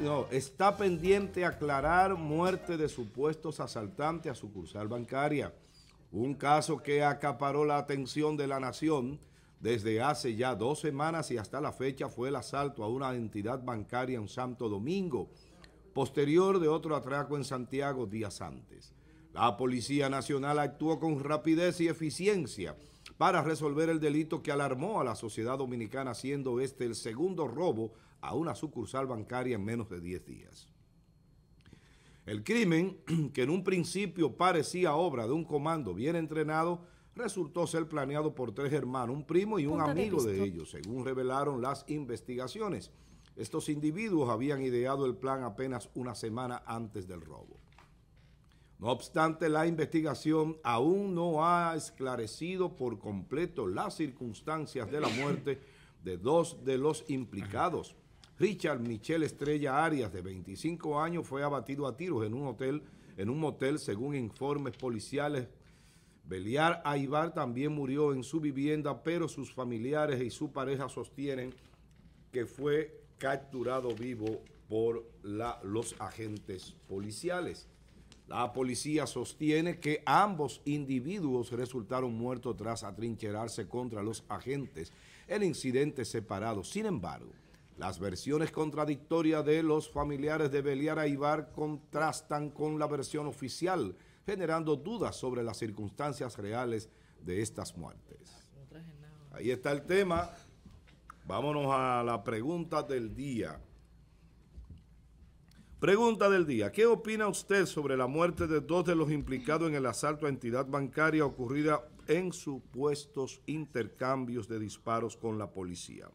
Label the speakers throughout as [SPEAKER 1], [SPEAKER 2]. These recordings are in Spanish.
[SPEAKER 1] no, está pendiente aclarar muerte de supuestos asaltantes a sucursal bancaria. Un caso que acaparó la atención de la nación desde hace ya dos semanas y hasta la fecha fue el asalto a una entidad bancaria en Santo Domingo, posterior de otro atraco en Santiago días antes. La Policía Nacional actuó con rapidez y eficiencia para resolver el delito que alarmó a la sociedad dominicana, siendo este el segundo robo a una sucursal bancaria en menos de 10 días. El crimen, que en un principio parecía obra de un comando bien entrenado, resultó ser planeado por tres hermanos, un primo y un amigo de ellos, según revelaron las investigaciones. Estos individuos habían ideado el plan apenas una semana antes del robo. No obstante, la investigación aún no ha esclarecido por completo las circunstancias de la muerte de dos de los implicados, Richard Michel Estrella Arias, de 25 años, fue abatido a tiros en un hotel, en un motel, según informes policiales. Beliar Aibar también murió en su vivienda, pero sus familiares y su pareja sostienen que fue capturado vivo por los agentes policiales. La policía sostiene que ambos individuos resultaron muertos tras atrincherarse contra los agentes incidente incidentes separado. Sin embargo, las versiones contradictorias de los familiares de Beliara Ibar contrastan con la versión oficial, generando dudas sobre las circunstancias reales de estas muertes. Ahí está el tema. Vámonos a la pregunta del día. Pregunta del día. ¿Qué opina usted sobre la muerte de dos de los implicados en el asalto a entidad bancaria ocurrida en supuestos intercambios de disparos con la policía?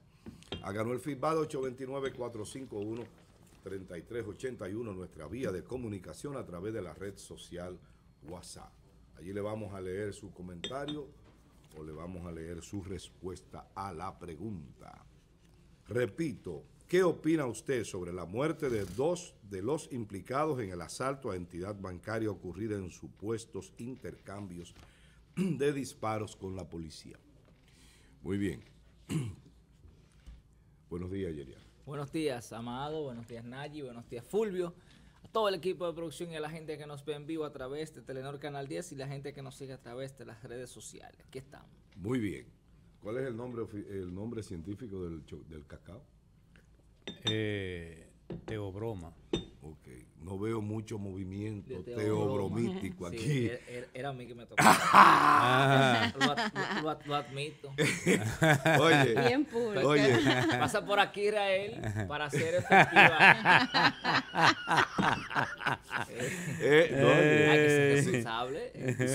[SPEAKER 1] A ah, el fibado 829-451-3381, nuestra vía de comunicación a través de la red social WhatsApp. Allí le vamos a leer su comentario o le vamos a leer su respuesta a la pregunta. Repito, ¿qué opina usted sobre la muerte de dos de los implicados en el asalto a entidad bancaria ocurrida en supuestos intercambios de disparos con la policía? Muy bien. Buenos días, Yerian.
[SPEAKER 2] Buenos días, Amado. Buenos días, Nayi. Buenos días, Fulvio. A todo el equipo de producción y a la gente que nos ve en vivo a través de Telenor Canal 10 y la gente que nos sigue a través de las redes sociales. Aquí estamos.
[SPEAKER 1] Muy bien. ¿Cuál es el nombre, el nombre científico del, cacao? Eh, teobroma no veo mucho movimiento teobromítico aquí.
[SPEAKER 2] E-, era, a mí que me tocó. Lo, admito. oye, Bien puro. oye. Pasa por aquí, Israel para ser efectiva. eh, hay que eh, ser
[SPEAKER 3] responsable.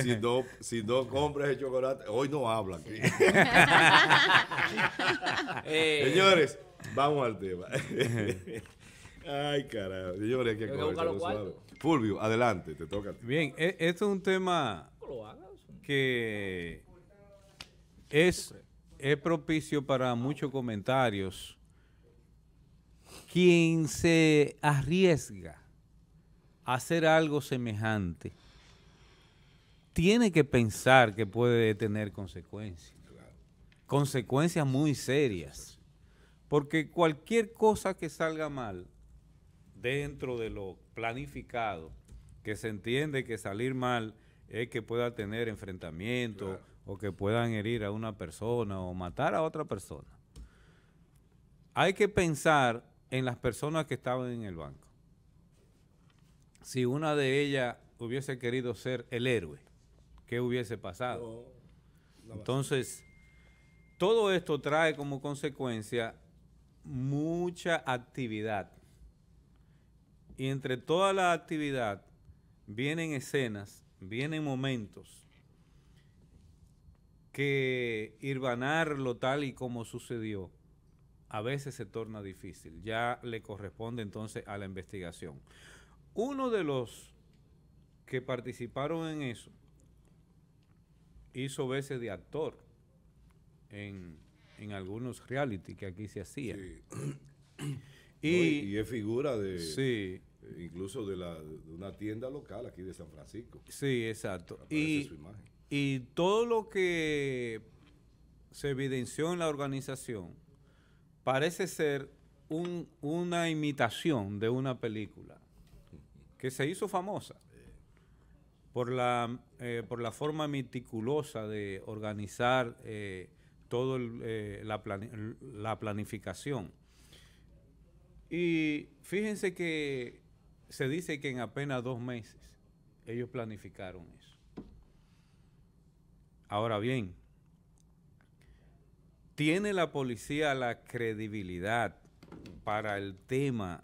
[SPEAKER 3] Si,
[SPEAKER 1] no, si compras el chocolate, hoy no habla aquí. Señores, vamos al tema. Ay, carajo. Yo Fulvio, adelante, te toca. Bien, e-,
[SPEAKER 3] esto es un tema que es propicio para muchos comentarios. Quien se arriesga a hacer algo semejante tiene que pensar que puede tener consecuencias. Consecuencias muy serias. Porque cualquier cosa que salga mal dentro de lo planificado, que se entiende que salir mal es que pueda tener enfrentamiento o que puedan herir a una persona o matar a otra persona. Hay que pensar en las personas que estaban en el banco. Si una de ellas hubiese querido ser el héroe, ¿qué hubiese pasado?
[SPEAKER 1] Entonces,
[SPEAKER 3] todo esto trae como consecuencia mucha actividad y entre toda la actividad vienen escenas, vienen momentos que lo tal y como sucedió a veces se torna difícil. Ya le corresponde entonces a la investigación. Uno de los que participaron en eso hizo veces de actor
[SPEAKER 1] en, algunos reality que aquí se hacían. Y, y, es figura de, sí, incluso de, la, de una tienda local aquí de San Francisco.
[SPEAKER 3] Sí, exacto. Y, y todo lo que se evidenció en la organización parece ser un, una imitación de una película que se hizo famosa por la, eh, por la forma meticulosa de organizar eh, toda eh, la, la planificación. Y fíjense que se dice que en apenas dos meses ellos planificaron eso. Ahora bien, ¿tiene la policía la credibilidad para el tema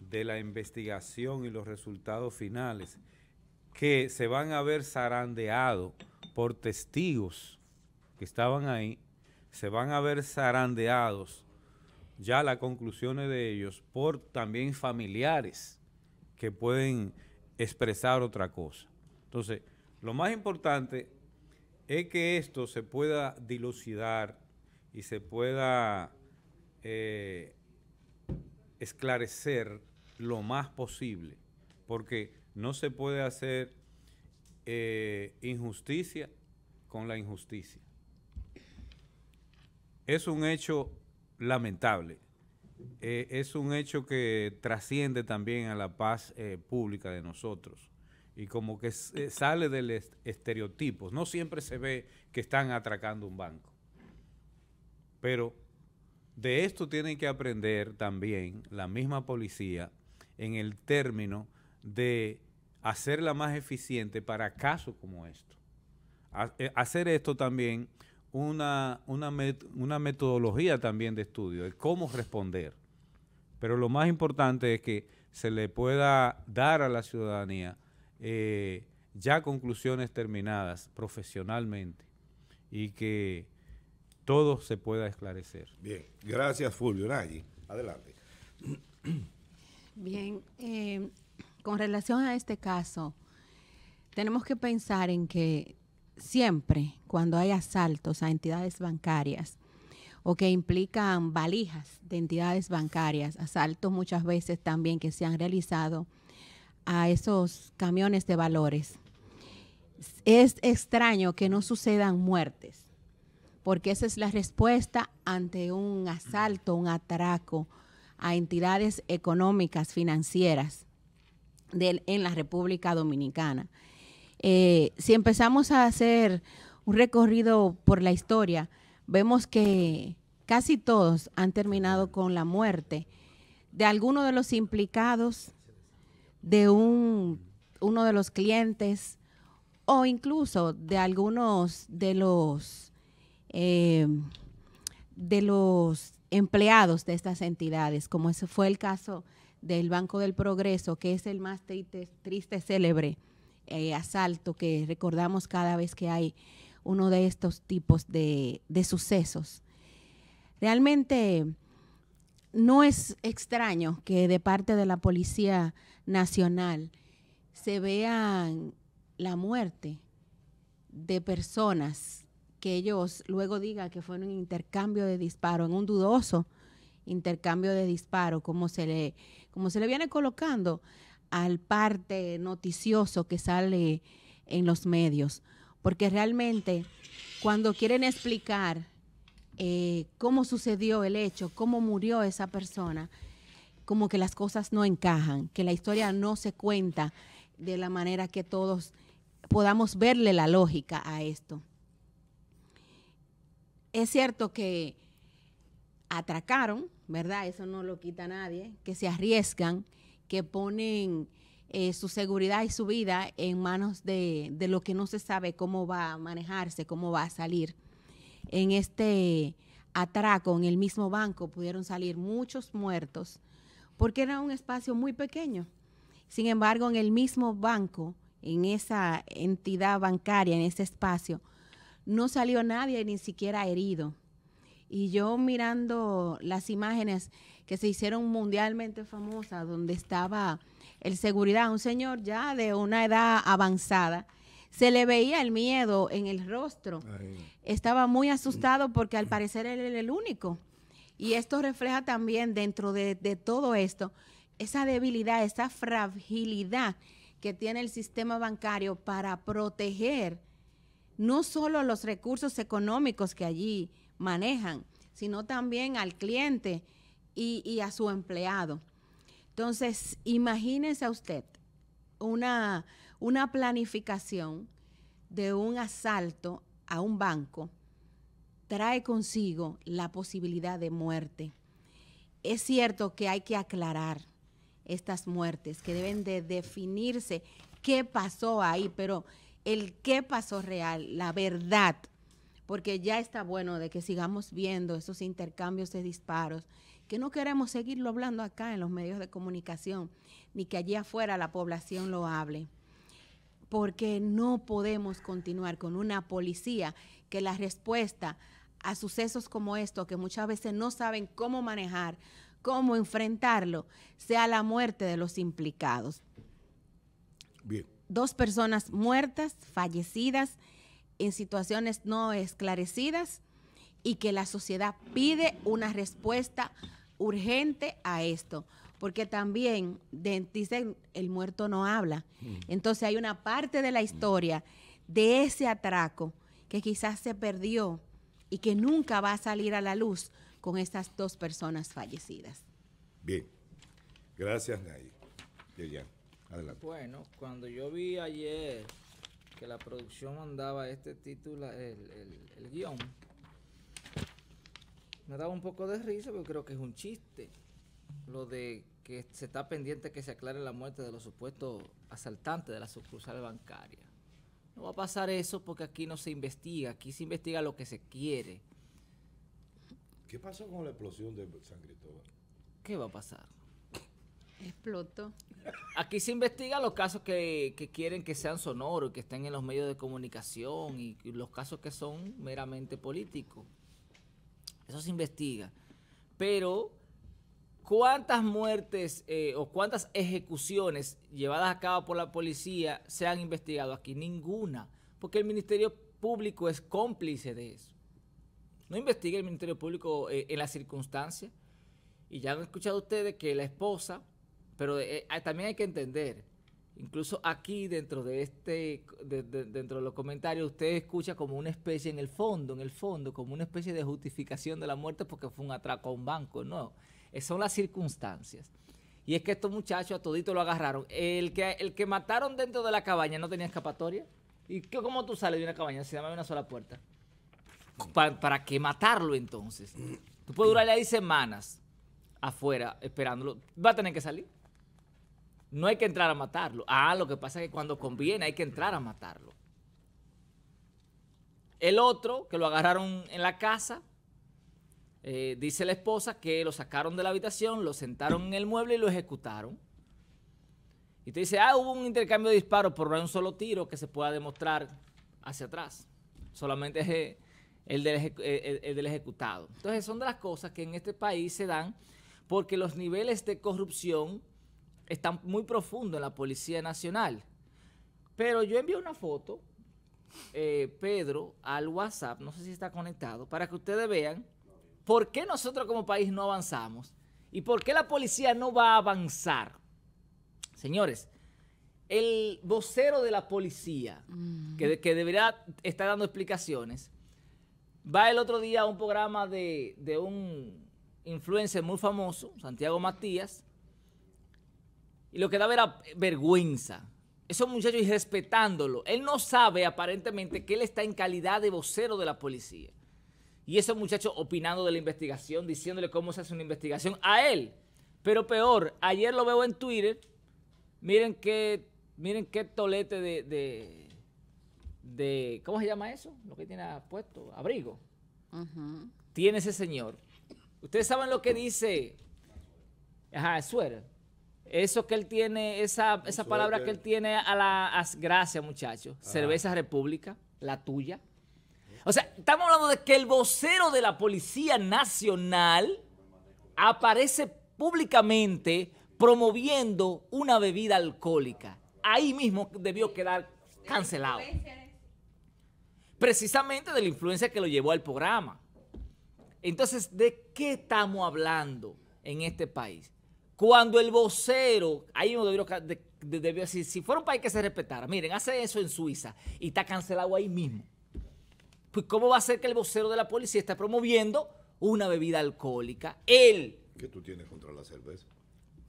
[SPEAKER 3] de la investigación y los resultados finales que se van a ver zarandeados por testigos que estaban ahí? Se van a ver zarandeados ya las conclusiones de ellos por también familiares que pueden expresar otra cosa. Entonces, lo más importante es que esto se pueda dilucidar y se pueda eh, esclarecer lo más posible, porque no se puede hacer eh, injusticia con la injusticia. Es un hecho lamentable. Eh, es un hecho que trasciende también a la paz eh, pública de nosotros y como que eh, sale del estereotipo. No siempre se ve que están atracando un banco, pero de esto tienen que aprender también la misma policía en el término de hacerla más eficiente para casos como esto. Hacer esto también una, una, una metodología también de estudio, de cómo responder. Pero lo más importante es que se le pueda dar a la ciudadanía eh, ya conclusiones terminadas profesionalmente y que todo se pueda esclarecer.
[SPEAKER 1] Bien, gracias Fulvio. Nayi, adelante.
[SPEAKER 4] Bien, eh, con relación a este caso, tenemos que pensar en que siempre cuando hay asaltos a entidades bancarias o que implican valijas de entidades bancarias, asaltos muchas veces también que se han realizado a esos camiones de valores. Es extraño que no sucedan muertes, porque esa es la respuesta ante un asalto, un atraco a entidades económicas, financieras en la República Dominicana. Eh, si empezamos a hacer un recorrido por la historia, vemos que casi todos han terminado con la muerte de alguno de los implicados, de un, uno de los clientes o incluso de algunos de los, eh, de los empleados de estas entidades, como fue el caso del Banco del Progreso, que es el más triste célebre eh, asalto que recordamos cada vez que hay uno de estos tipos de, de sucesos. Realmente no es extraño que de parte de la Policía Nacional se vea la muerte de personas que ellos luego digan que fue un intercambio de disparo, en un dudoso intercambio de disparo, se le, como se le viene colocando al parte noticioso que sale en los medios, porque realmente cuando quieren explicar eh, cómo sucedió el hecho, cómo murió esa persona, como que las cosas no encajan, que la historia no se cuenta de la manera que todos podamos verle la lógica a esto. Es cierto que atracaron, ¿verdad? Eso no lo quita nadie, que se arriesgan que ponen eh, su seguridad y su vida en manos de, de, lo que no se sabe cómo va a manejarse, cómo va a salir. En este atraco, en el mismo banco, pudieron salir muchos muertos porque era un espacio muy pequeño. Sin embargo, en el mismo banco, en esa entidad bancaria, en ese espacio, no salió nadie ni siquiera herido. Y yo mirando las imágenes que se hicieron mundialmente famosas, donde estaba el seguridad, un señor ya de una edad avanzada, se le veía el miedo en el rostro. Estaba muy asustado porque al mm. parecer él era el único. Y esto refleja también dentro de, de todo esto esa debilidad, esa fragilidad que tiene el sistema bancario para proteger no solo los recursos económicos que allí manejan, sino también al cliente y, a su empleado. Entonces, imagínese a usted una, una planificación de un asalto a un banco trae consigo la posibilidad de muerte. Es cierto que hay que aclarar estas muertes, que deben de definirse qué pasó ahí, pero el qué pasó real, la verdad porque ya está bueno de que sigamos viendo esos intercambios de disparos, que no queremos seguirlo hablando acá en los medios de comunicación, ni que allí afuera la población lo hable, porque no podemos continuar con una policía que la respuesta a sucesos como estos, que muchas veces no saben cómo manejar, cómo enfrentarlo, sea la muerte de los implicados. Dos personas muertas, fallecidas, en situaciones no esclarecidas y que la sociedad pide una respuesta urgente a esto. Porque también de, dicen el muerto no habla. Mm. Entonces hay una parte de la mm. historia de ese atraco que quizás se perdió y que nunca va a salir a la luz con estas dos personas fallecidas.
[SPEAKER 1] Bien, gracias Nay. Adelante.
[SPEAKER 2] Bueno, cuando yo vi ayer que la producción mandaba este título, el, guión, me daba un poco de risa, pero creo que es un chiste. Lo de que se está pendiente que se aclare la muerte de los supuestos asaltantes de la sucursal bancaria No va a pasar eso porque aquí no se investiga, aquí se investiga lo que se quiere. ¿Qué pasó con la explosión
[SPEAKER 1] de San Cristóbal?
[SPEAKER 2] ¿Qué va a pasar?
[SPEAKER 4] Explotó.
[SPEAKER 2] Aquí se investigan los casos que, quieren que sean sonoros, que estén en los medios de comunicación y, los casos que son meramente políticos. Eso se investiga. Pero, ¿cuántas muertes eh, o cuántas ejecuciones llevadas a cabo por la policía se han investigado aquí? Ninguna. Porque el Ministerio Público es cómplice de eso. No investiga el Ministerio Público eh, en las circunstancias. Y ya han escuchado ustedes que la esposa pero eh, eh, ah, también hay que entender, incluso aquí dentro de este, dentro de los comentarios, usted escucha como una especie, en el fondo, en el fondo, como una especie de justificación de la muerte porque fue un atraco a un banco. No, eh, son las circunstancias. Y es que estos muchachos a todito lo agarraron. El que, el que mataron dentro de la cabaña no tenía escapatoria. ¿Y cómo tú sales de una cabaña si llama una sola puerta? ¿Para, ¿Para qué matarlo entonces? Tú puedes durar ahí semanas afuera esperándolo. Va a tener que salir. No hay que entrar a matarlo. Ah, lo que pasa es que cuando conviene hay que entrar a matarlo. El otro, que lo agarraron en la casa, eh, dice la esposa que lo sacaron de la habitación, lo sentaron en el mueble y lo ejecutaron. Y te dice, ah, hubo un intercambio de disparos, por no un solo tiro que se pueda demostrar hacia atrás. Solamente es eh, el del, eh, el del ejecutado. Entonces son de las cosas que en este país se dan porque los niveles de corrupción está muy profundo en la Policía Nacional. Pero yo envío una foto, eh, Pedro, al WhatsApp, no sé si está conectado, para que ustedes vean por qué nosotros como país no avanzamos y por qué la policía no va a avanzar. Señores, el vocero de la policía, mm. que, deberá debería estar dando explicaciones, va el otro día a un programa de, de un influencer muy famoso, Santiago Matías, y lo que daba era vergüenza. Esos muchachos irrespetándolo. Él no sabe aparentemente que él está en calidad de vocero de la policía. Y esos muchachos opinando de la investigación, diciéndole cómo se hace una investigación a él. Pero peor, ayer lo veo en Twitter. Miren qué, miren qué tolete de, de, ¿Cómo se llama eso? Lo que tiene puesto, abrigo. Tiene ese señor. Ustedes saben lo que dice. Ajá, suero. Eso que él tiene, esa, palabra que él tiene a la gracias, muchachos. Cerveza República, la tuya. O sea, estamos hablando de que el vocero de la Policía Nacional aparece públicamente promoviendo una bebida alcohólica. Ahí mismo debió quedar cancelado. Precisamente de la influencia que lo llevó al programa. Entonces, ¿de qué estamos hablando en este país? Cuando el vocero, ahí uno debió, de, si, fuera un país que se respetara, miren, hace eso en Suiza y está cancelado ahí mismo. Pues ¿cómo va a ser que el vocero de la policía está promoviendo una bebida alcohólica? Él. ¿Qué tú
[SPEAKER 1] tienes contra la cerveza?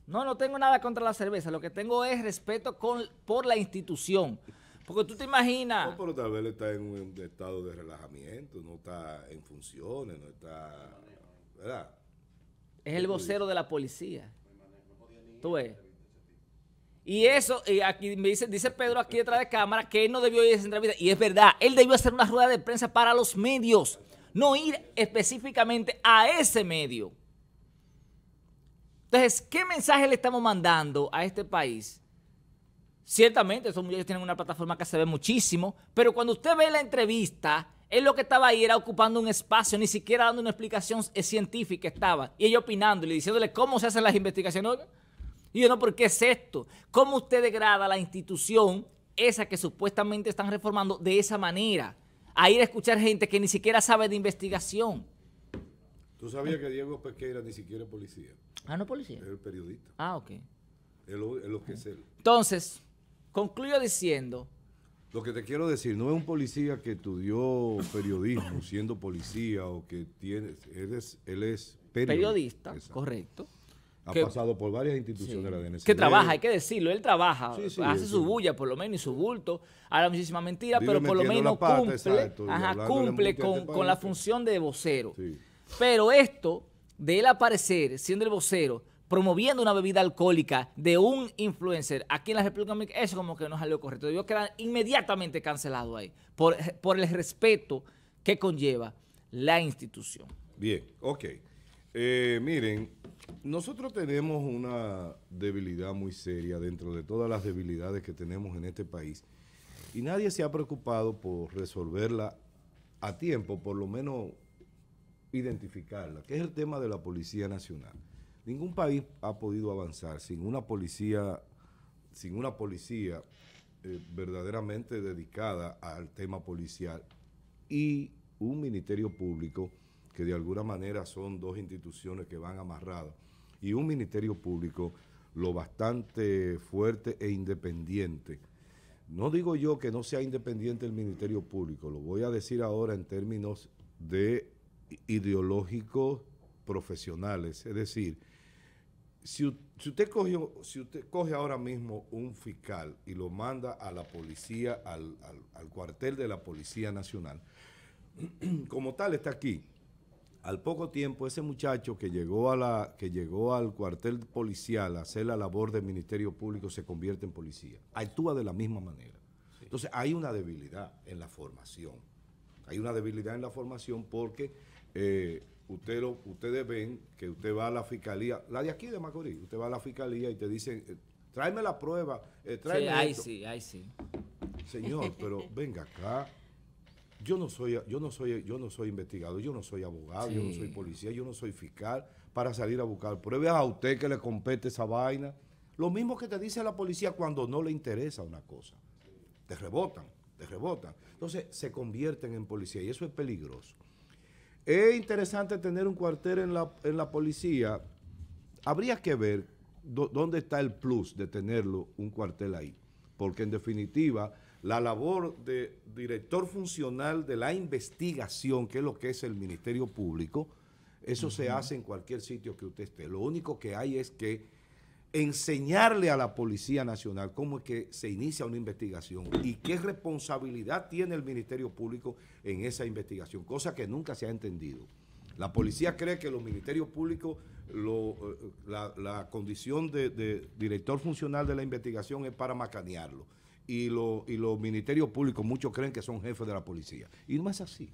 [SPEAKER 2] No, no tengo nada contra la cerveza. Lo que tengo es respeto con, por la institución. Porque tú te imaginas... No, pero
[SPEAKER 1] tal vez está en un estado de relajamiento, no está en funciones, no
[SPEAKER 2] está... ¿Verdad? Es el vocero de la policía. Tú es. Y eso, y aquí me dice, dice Pedro aquí detrás de cámara que él no debió ir a esa entrevista. Y es verdad, él debió hacer una rueda de prensa para los medios, no ir específicamente a ese medio. Entonces, ¿qué mensaje le estamos mandando a este país? Ciertamente, esos muchachos tienen una plataforma que se ve muchísimo, pero cuando usted ve la entrevista, él lo que estaba ahí era ocupando un espacio, ni siquiera dando una explicación eh, científica estaba, y ella opinándole, diciéndole cómo se hacen las investigaciones. Y yo, no, ¿por qué es esto? ¿Cómo usted degrada la institución, esa que supuestamente están reformando, de esa manera? A ir a escuchar gente que ni siquiera sabe de investigación.
[SPEAKER 1] ¿Tú sabías que Diego Pequeira ni siquiera es policía? Ah, no policía. Es periodista.
[SPEAKER 2] Ah, ok. Entonces, concluyo diciendo...
[SPEAKER 1] Lo que te quiero decir, no es un policía que estudió periodismo siendo policía o que tiene... Él es, él es periodista. correcto ha pasado por varias instituciones de la DNC. Que trabaja, hay
[SPEAKER 2] que decirlo, él trabaja, hace su bulla por lo menos y su bulto, habla muchísima mentira, pero por lo menos cumple, cumple este con, la pues. función de vocero. Pero esto de él aparecer siendo el vocero, promoviendo una bebida alcohólica de un influencer aquí en la República Dominicana, eso como que no salió correcto. Yo quedar inmediatamente cancelado ahí por el respeto que conlleva la institución.
[SPEAKER 1] Bien, ok. Eh, miren, nosotros tenemos una debilidad muy seria dentro de todas las debilidades que tenemos en este país y nadie se ha preocupado por resolverla a tiempo, por lo menos identificarla, que es el tema de la Policía Nacional. Ningún país ha podido avanzar sin una policía, sin una policía eh, verdaderamente dedicada al tema policial y un ministerio público que de alguna manera son dos instituciones que van amarradas, y un Ministerio Público lo bastante fuerte e independiente. No digo yo que no sea independiente el Ministerio Público, lo voy a decir ahora en términos de ideológicos profesionales, es decir, si, usted coge, si usted coge ahora mismo un fiscal y lo manda a la policía, al, cuartel de la Policía Nacional, como tal está aquí, al poco tiempo, ese muchacho que llegó, al cuartel policial a hacer la labor del Ministerio Público se convierte en policía. Actúa de la misma manera. Entonces, hay una debilidad en la formación. Hay una debilidad en la formación porque eh, ustedes ven que usted va a la fiscalía, la de aquí de Macorís, usted va a la fiscalía y te dicen, eh, tráeme la prueba, eh, tráeme. Sí, ahí
[SPEAKER 2] sí, ahí sí. Señor,
[SPEAKER 1] pero venga acá. Yo no soy, yo no soy, yo no soy investigador, yo no soy abogado, yo no soy policía, yo no soy fiscal para salir a buscar pruebas a usted que le compete esa vaina. Lo mismo que te dice la policía cuando no le interesa una cosa. Te rebotan, te rebotan. Entonces se convierten en policía y eso es peligroso. Es interesante tener un cuartel en la, policía. Habría que ver dónde está el plus de tenerlo un cuartel ahí. Porque en definitiva la labor de director funcional de la investigación, que es lo que es el Ministerio Público, eso se hace en cualquier sitio que usted esté. Lo único que hay es que enseñarle a la Policía Nacional cómo es que se inicia una investigación y qué responsabilidad tiene el Ministerio Público en esa investigación, cosa que nunca se ha entendido. La policía cree que los ministerios públicos, eh, la, condición de, de director funcional de la investigación es para macanearlo y, lo, y los ministerios públicos, muchos creen que son jefes de la policía. Y no es así.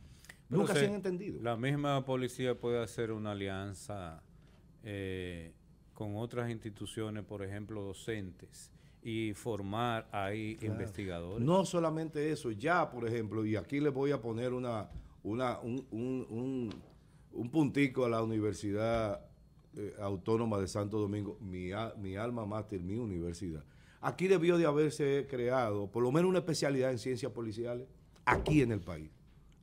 [SPEAKER 1] Nunca se han
[SPEAKER 3] entendido. La misma policía puede hacer una alianza eh, con otras instituciones, por ejemplo, docentes, y formar ahí investigadores. No
[SPEAKER 1] solamente eso, ya, por ejemplo, y aquí le voy a poner una, una, un, un, un, puntico a la Universidad eh, Autónoma de Santo Domingo, mi, mi alma máster, mi universidad. Aquí debió de haberse creado por lo menos una especialidad en ciencias policiales, aquí en el país,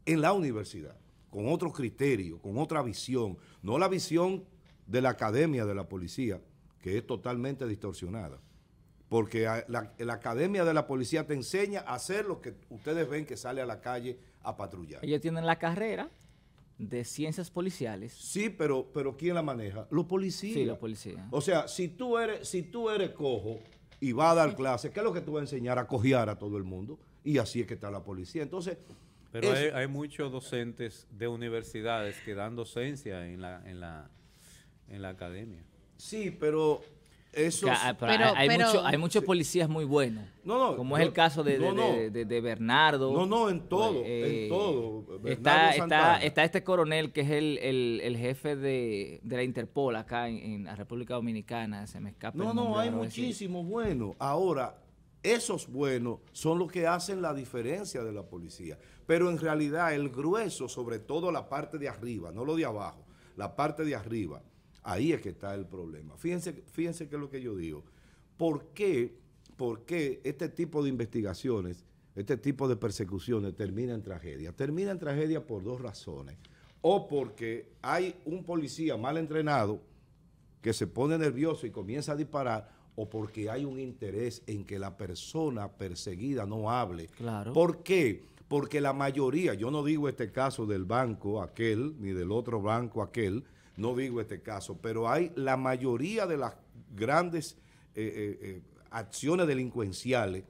[SPEAKER 1] en la universidad, con otro criterio, con otra visión, no la visión de la academia de la policía, que es totalmente distorsionada. Porque la, academia de la policía te enseña a hacer lo que ustedes ven que sale a la calle a patrullar.
[SPEAKER 2] Ellos tienen la carrera de ciencias policiales. Sí,
[SPEAKER 1] pero, pero ¿quién la maneja? Los policías. Sí, los policías. O sea, si tú eres, si tú eres cojo, y va a dar clases, ¿qué es lo que tú vas a enseñar? A cojear a todo el mundo. Y así es que está la policía. Entonces. Pero hay,
[SPEAKER 3] hay, muchos docentes de universidades que dan docencia en la, en la, en la academia.
[SPEAKER 2] Sí, pero Ah, hay, muchos policías muy buenos. como es el caso de, de, Bernardo. No, no, en todo. Pues, en eh, todo. Está, este coronel que es el, jefe de, la Interpol acá en, la República Dominicana. Se me escapa. No, no, hay
[SPEAKER 1] muchísimos buenos. Ahora, esos buenos son los que hacen la diferencia de la policía. Pero en realidad, el grueso, sobre todo la parte de arriba, no lo de abajo, la parte de arriba Ahí es que está el problema. Fíjense, fíjense qué es lo que yo digo. ¿Por qué, este tipo de investigaciones, este tipo de persecuciones termina en tragedia? Termina en tragedia por dos razones. O porque hay un policía mal entrenado que se pone nervioso y comienza a disparar, o porque hay un interés en que la persona perseguida no hable. Claro. ¿Por qué? Porque la mayoría, yo no digo este caso del banco aquel, ni del otro banco aquel, no digo este caso, pero hay la mayoría de las grandes eh, eh, eh, acciones delincuenciales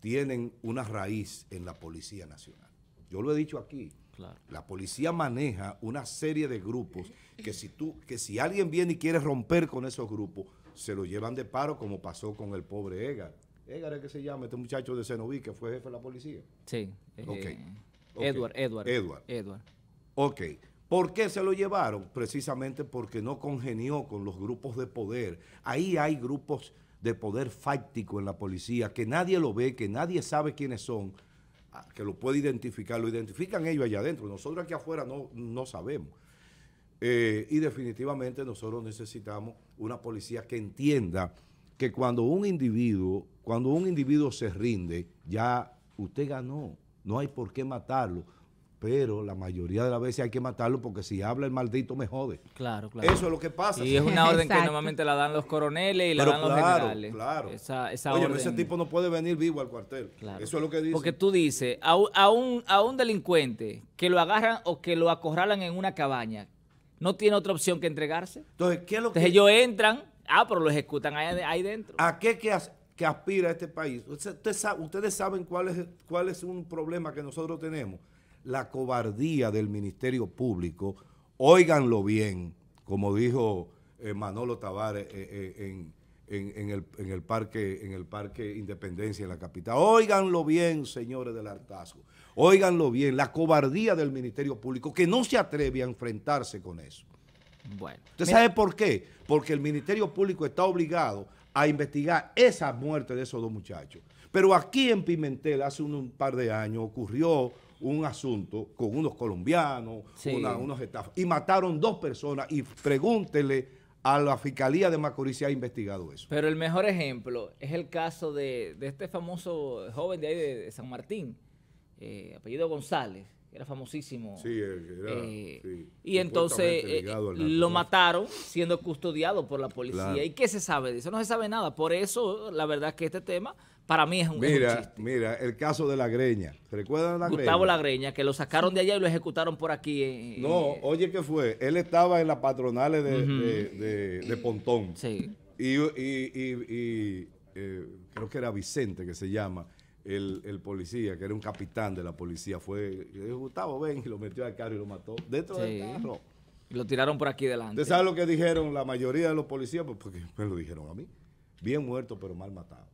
[SPEAKER 1] tienen una raíz en la Policía Nacional. Yo lo he dicho aquí. La policía maneja una serie de grupos que si, tú, que si alguien viene y quiere romper con esos grupos, se lo llevan de paro como pasó con el pobre Edgar. Edgar es que se llama este muchacho de Senoví que fue jefe de la policía. Sí. Okay. Edward, Edward. Edward. Edward. Ok. ¿Por qué se lo llevaron? Precisamente porque no congenió con los grupos de poder. Ahí hay grupos de poder fáctico en la policía, que nadie lo ve, que nadie sabe quiénes son, ah, que lo puede identificar, lo identifican ellos allá adentro, nosotros aquí afuera no, no sabemos. Eh, y definitivamente nosotros necesitamos una policía que entienda que cuando un individuo, cuando un individuo se rinde, ya usted ganó, no hay por qué matarlo pero la mayoría de las veces hay que matarlo porque si habla el maldito me jode.
[SPEAKER 2] Claro, claro. Eso es lo que pasa. Y es una orden que normalmente la dan los coroneles y la dan los generales. Claro, esa, Oye, ese tipo
[SPEAKER 1] no puede venir vivo al
[SPEAKER 2] cuartel. Eso es lo que dice. Porque tú dices, a, a, un, a un delincuente que lo agarran o que lo acorralan en una cabaña, ¿no tiene otra opción que entregarse? Entonces, ¿qué es lo Entonces ellos entran, ah, pero lo ejecutan ahí, dentro.
[SPEAKER 1] ¿A qué aspira este país. Ustedes, ustedes saben cuál es, cuál es un problema que nosotros tenemos la cobardía del Ministerio Público. Óiganlo bien, como dijo eh, Manolo Tavares eh, eh, en, el, parque, en el Parque Independencia, en la capital. Óiganlo bien, señores del hartazgo. Óiganlo bien, la cobardía del Ministerio Público, que no se atreve a enfrentarse con eso. Bueno. ¿Usted sabe por qué? Porque el Ministerio Público está obligado a investigar esa muerte de esos dos muchachos. Pero aquí en Pimentel hace un par de años ocurrió un asunto con unos colombianos, unos estafas, y mataron dos personas, y pregúntele a la Fiscalía de Macorís si ha investigado eso.
[SPEAKER 2] Pero el mejor ejemplo es el caso de, este famoso joven de ahí de, San Martín, eh, apellido González, era famosísimo. Sí, eh, Y entonces eh, lo mataron siendo custodiado por la policía. ¿Y qué se sabe de eso? No se sabe nada. Por eso, la verdad que este tema para mí es un, mira, chiste.
[SPEAKER 1] Mira, el caso de la greña. ¿Recuerdan
[SPEAKER 2] la greña? Gustavo la greña, que lo sacaron de allá y lo ejecutaron por aquí. Eh, eh, no, eh.
[SPEAKER 1] oye, ¿qué fue? Él estaba en la patronales de, Pontón. Sí. Y, creo que era Vicente que se llama. El, policía, que era un capitán de la policía, fue, Gustavo, ven, y lo metió al carro y lo mató. Dentro del carro.
[SPEAKER 2] lo tiraron por aquí delante. ¿Usted sabe
[SPEAKER 1] lo que dijeron la mayoría de los policías? Pues porque me lo dijeron a mí. Bien muerto, pero mal matado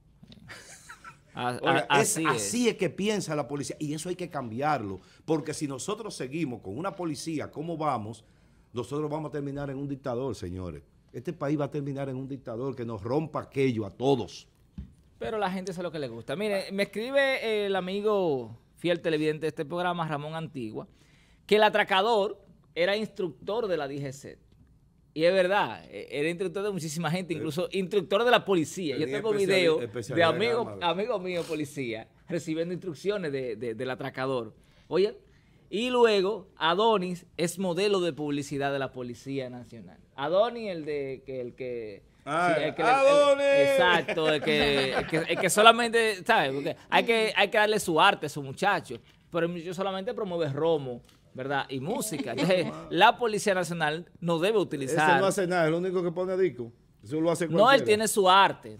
[SPEAKER 1] así,
[SPEAKER 2] es. que piensa la policía
[SPEAKER 1] y eso hay que cambiarlo, porque si nosotros seguimos con una policía como vamos, nosotros vamos a terminar en un dictador, señores. Este país va a terminar en un dictador que nos rompa aquello a todos.
[SPEAKER 2] Pero la gente es lo que le gusta. Mire, me escribe el amigo fiel televidente de este programa, Ramón Antigua, que el atracador era instructor de la DGC. Y es verdad, e-, era instructor de muchísima gente, eh, incluso instructor de la policía. Yo tengo videos de amigos amigo mío policía recibiendo instrucciones del atracador. Oye, y luego Adonis es modelo de publicidad de la Policía Nacional. Adonis, el de que el que... Ah, ¡Adonis! exacto, el que, que, solamente, ¿sabes? hay que, hay que darle su arte a su muchacho, pero yo solamente promueve romo, ¿verdad? Y música. la Policía Nacional no debe utilizar... Ese no hace
[SPEAKER 1] nada, es lo único que pone disco. lo hace No, él
[SPEAKER 2] tiene su arte,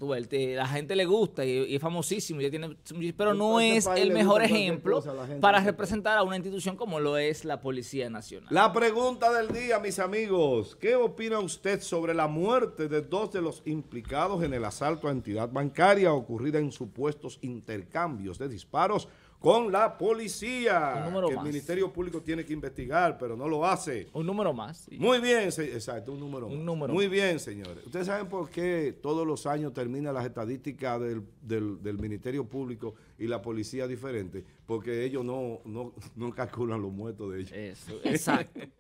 [SPEAKER 2] la gente le gusta y, es famosísimo, tiene, pero no es el mejor ejemplo para representar a una institución como lo es la Policía Nacional.
[SPEAKER 1] La pregunta del día, mis amigos, ¿qué opina usted sobre la muerte de dos de los implicados en el asalto a entidad bancaria ocurrida en supuestos intercambios de disparos? con la policía. que El Ministerio Público tiene que investigar, pero no lo hace. Un número más. Muy bien, exacto, un número un más. Número Muy bien, señores. Ustedes saben por qué todos los años terminan las estadísticas del, Ministerio Público y la policía diferente, porque ellos no, no, no calculan los muertos de ellos. Eso, exacto.